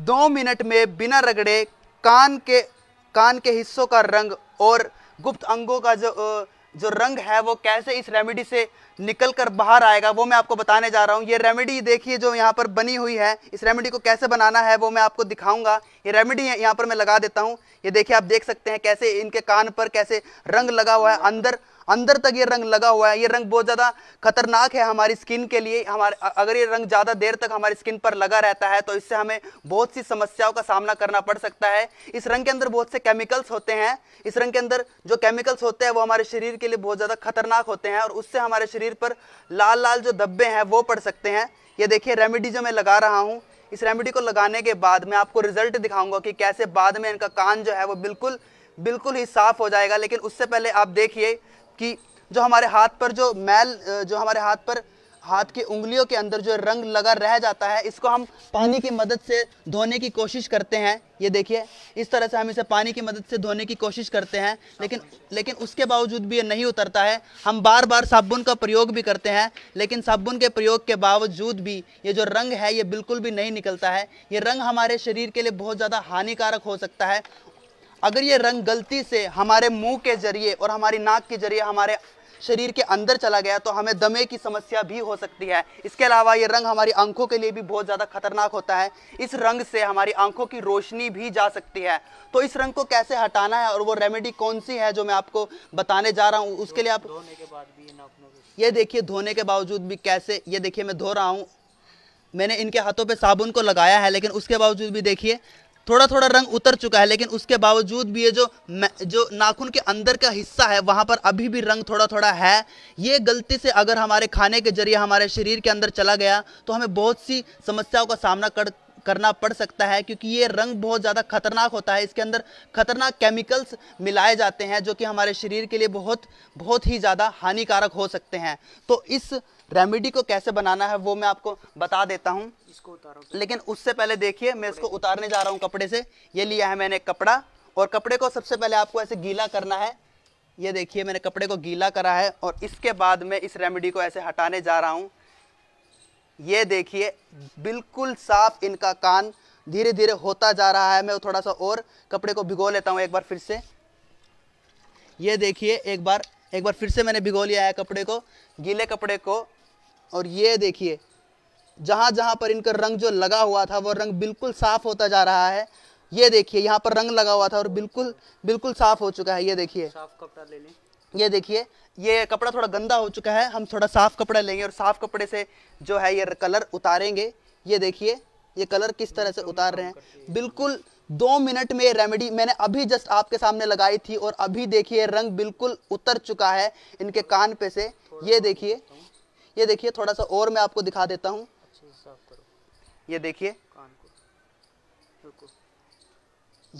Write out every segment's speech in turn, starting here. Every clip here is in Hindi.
दो मिनट में बिना रगड़े कान के कान के हिस्सों का रंग और गुप्त अंगों का जो जो रंग है वो कैसे इस रेमेडी से निकल कर बाहर आएगा वो मैं आपको बताने जा रहा हूँ ये रेमेडी देखिए जो यहाँ पर बनी हुई है इस रेमेडी को कैसे बनाना है वो मैं आपको दिखाऊंगा ये रेमेडी यहाँ पर मैं लगा देता हूँ ये देखिए आप देख सकते हैं कैसे इनके कान पर कैसे रंग लगा हुआ है अंदर अंदर तक ये रंग लगा हुआ है ये रंग बहुत ज़्यादा खतरनाक है हमारी स्किन के लिए हमारे अगर ये रंग ज़्यादा देर तक हमारी स्किन पर लगा रहता है तो इससे हमें बहुत सी समस्याओं का सामना करना पड़ सकता है इस रंग के अंदर बहुत से केमिकल्स होते हैं इस रंग के अंदर जो केमिकल्स होते हैं वो हमारे शरीर के लिए बहुत ज़्यादा खतरनाक होते हैं और उससे हमारे शरीर पर लाल लाल जो धब्बे हैं वो पड़ सकते हैं ये देखिए रेमेडी जो मैं लगा रहा हूँ इस रेमेडी को लगाने के बाद मैं आपको रिजल्ट दिखाऊंगा कि कैसे बाद में इनका कान जो है वो बिल्कुल बिल्कुल ही साफ हो जाएगा लेकिन उससे पहले आप देखिए कि जो हमारे हाथ पर जो मैल जो हमारे हाथ पर हाथ की उंगलियों के अंदर जो रंग लगा रह जाता है इसको हम पानी की मदद से धोने की कोशिश करते हैं ये देखिए इस तरह से हम इसे पानी की मदद से धोने की कोशिश करते हैं लेकिन लेकिन उसके बावजूद भी ये नहीं उतरता है हम बार बार साबुन का प्रयोग भी करते हैं लेकिन साबुन के प्रयोग के बावजूद भी ये जो रंग है ये बिल्कुल भी नहीं निकलता है ये रंग हमारे शरीर के लिए बहुत ज़्यादा हानिकारक हो सकता है अगर ये रंग गलती से हमारे मुंह के जरिए और हमारी नाक के जरिए हमारे शरीर के अंदर चला गया तो हमें दमे की समस्या भी हो सकती है इसके अलावा ये रंग हमारी आंखों के लिए भी बहुत ज़्यादा खतरनाक होता है इस रंग से हमारी आंखों की रोशनी भी जा सकती है तो इस रंग को कैसे हटाना है और वो रेमेडी कौन सी है जो मैं आपको बताने जा रहा हूँ उसके लिए आप धोने के बाद भी ये देखिए धोने के बावजूद भी कैसे ये देखिए मैं धो रहा हूँ मैंने इनके हाथों पर साबुन को लगाया है लेकिन उसके बावजूद भी देखिए थोड़ा थोड़ा रंग उतर चुका है लेकिन उसके बावजूद भी ये जो जो नाखून के अंदर का हिस्सा है वहाँ पर अभी भी रंग थोड़ा थोड़ा है ये गलती से अगर हमारे खाने के जरिए हमारे शरीर के अंदर चला गया तो हमें बहुत सी समस्याओं का सामना कर करना पड़ सकता है क्योंकि ये रंग बहुत ज़्यादा खतरनाक होता है इसके अंदर खतरनाक केमिकल्स मिलाए जाते हैं जो कि हमारे शरीर के लिए बहुत बहुत ही ज़्यादा हानिकारक हो सकते हैं तो इस रेमेडी को कैसे बनाना है वो मैं आपको बता देता हूँ इसको उतारो लेकिन उससे पहले देखिए मैं इसको उतारने जा रहा हूँ कपड़े से ये लिया है मैंने कपड़ा और कपड़े को सबसे पहले आपको ऐसे गीला करना है ये देखिए मैंने कपड़े को गीला करा है और इसके बाद मैं इस रेमेडी को ऐसे हटाने जा रहा हूँ ये देखिए बिल्कुल साफ इनका कान धीरे धीरे होता जा रहा है मैं थोड़ा सा और कपड़े को भिगो लेता हूँ एक बार फिर से ये देखिए एक बार एक बार फिर से मैंने भिगो लिया है कपड़े को गीले कपड़े को और ये देखिए जहाँ जहाँ पर इनका रंग जो लगा हुआ था वो रंग बिल्कुल साफ़ होता जा रहा है ये देखिए यहाँ पर रंग लगा हुआ था और बिल्कुल बिल्कुल साफ़ हो चुका है ये देखिए साफ कपड़ा ले लें ये देखिए ये कपड़ा थोड़ा गंदा हो चुका है हम थोड़ा साफ़ कपड़ा लेंगे और साफ़ कपड़े से जो है ये कलर उतारेंगे ये देखिए ये कलर किस तरह से उतार रहे हैं बिल्कुल दो मिनट में रेमेडी मैंने अभी जस्ट आपके सामने लगाई थी और अभी देखिए रंग बिल्कुल उतर चुका है इनके कान पे से ये देखिए ये देखिए थोड़ा सा और मैं आपको दिखा देता हूँ ये देखिए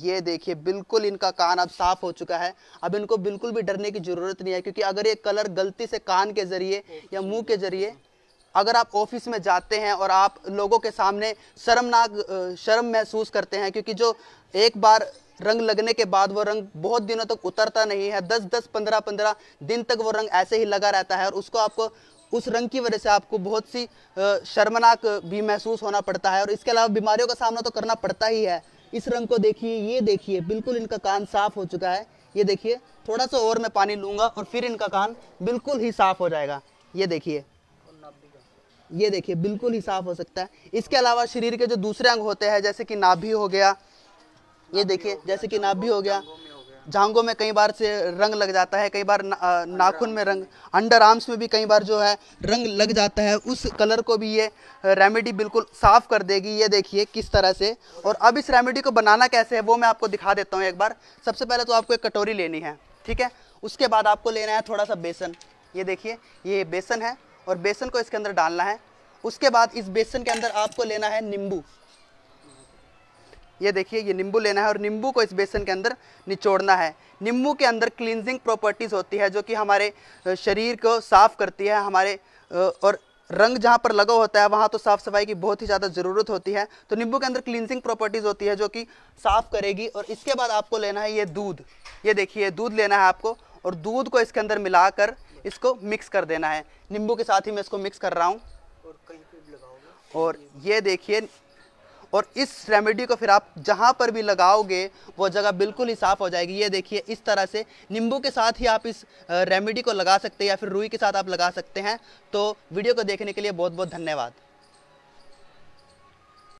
ये देखिए बिल्कुल इनका कान अब साफ हो चुका है अब इनको बिल्कुल भी डरने की ज़रूरत नहीं है क्योंकि अगर ये कलर गलती से कान के ज़रिए या मुंह के ज़रिए अगर आप ऑफिस में जाते हैं और आप लोगों के सामने शर्मनाक शर्म महसूस करते हैं क्योंकि जो एक बार रंग लगने के बाद वो रंग बहुत दिनों तक उतरता नहीं है दस दस पंद्रह पंद्रह दिन तक वो रंग ऐसे ही लगा रहता है और उसको आपको उस रंग की वजह से आपको बहुत सी शर्मनाक भी महसूस होना पड़ता है और इसके अलावा बीमारियों का सामना तो करना पड़ता ही है इस रंग को देखिए ये देखिए बिल्कुल इनका कान साफ हो चुका है ये देखिए थोड़ा सा और मैं पानी लूंगा और फिर इनका कान बिल्कुल ही साफ हो जाएगा ये देखिए ये देखिए बिल्कुल ही साफ हो सकता है इसके अलावा शरीर के जो दूसरे अंग होते हैं जैसे कि नाभि हो गया ये देखिए जैसे कि नाभि हो गया जांगों में कई बार से रंग लग जाता है कई बार ना, नाखून में रंग अंडर आर्म्स में भी कई बार जो है रंग लग जाता है उस कलर को भी ये रेमेडी बिल्कुल साफ़ कर देगी ये देखिए किस तरह से और अब इस रेमेडी को बनाना कैसे है वो मैं आपको दिखा देता हूँ एक बार सबसे पहले तो आपको एक कटोरी लेनी है ठीक है उसके बाद आपको लेना है थोड़ा सा बेसन ये देखिए ये बेसन है और बेसन को इसके अंदर डालना है उसके बाद इस बेसन के अंदर आपको लेना है नींबू ये देखिए ये नींबू लेना है और नींबू को इस बेसन के अंदर निचोड़ना है नींबू के अंदर क्लिनजिंग प्रॉपर्टीज़ होती है जो कि हमारे शरीर को साफ़ करती है हमारे और रंग जहाँ पर लगा होता है वहाँ तो साफ़ सफाई की बहुत ही ज़्यादा ज़रूरत होती है तो नींबू के अंदर क्लिनजिंग प्रॉपर्टीज़ होती है जो कि साफ़ करेगी और इसके बाद आपको लेना है ये दूध ये देखिए दूध लेना है आपको और दूध को इसके अंदर मिलाकर इसको मिक्स कर देना है नींबू के साथ ही मैं इसको मिक्स कर रहा हूँ और ये देखिए और इस रेमेडी को फिर आप जहाँ पर भी लगाओगे वो जगह बिल्कुल ही साफ़ हो जाएगी ये देखिए इस तरह से नींबू के साथ ही आप इस रेमेडी को लगा सकते हैं या फिर रुई के साथ आप लगा सकते हैं तो वीडियो को देखने के लिए बहुत बहुत धन्यवाद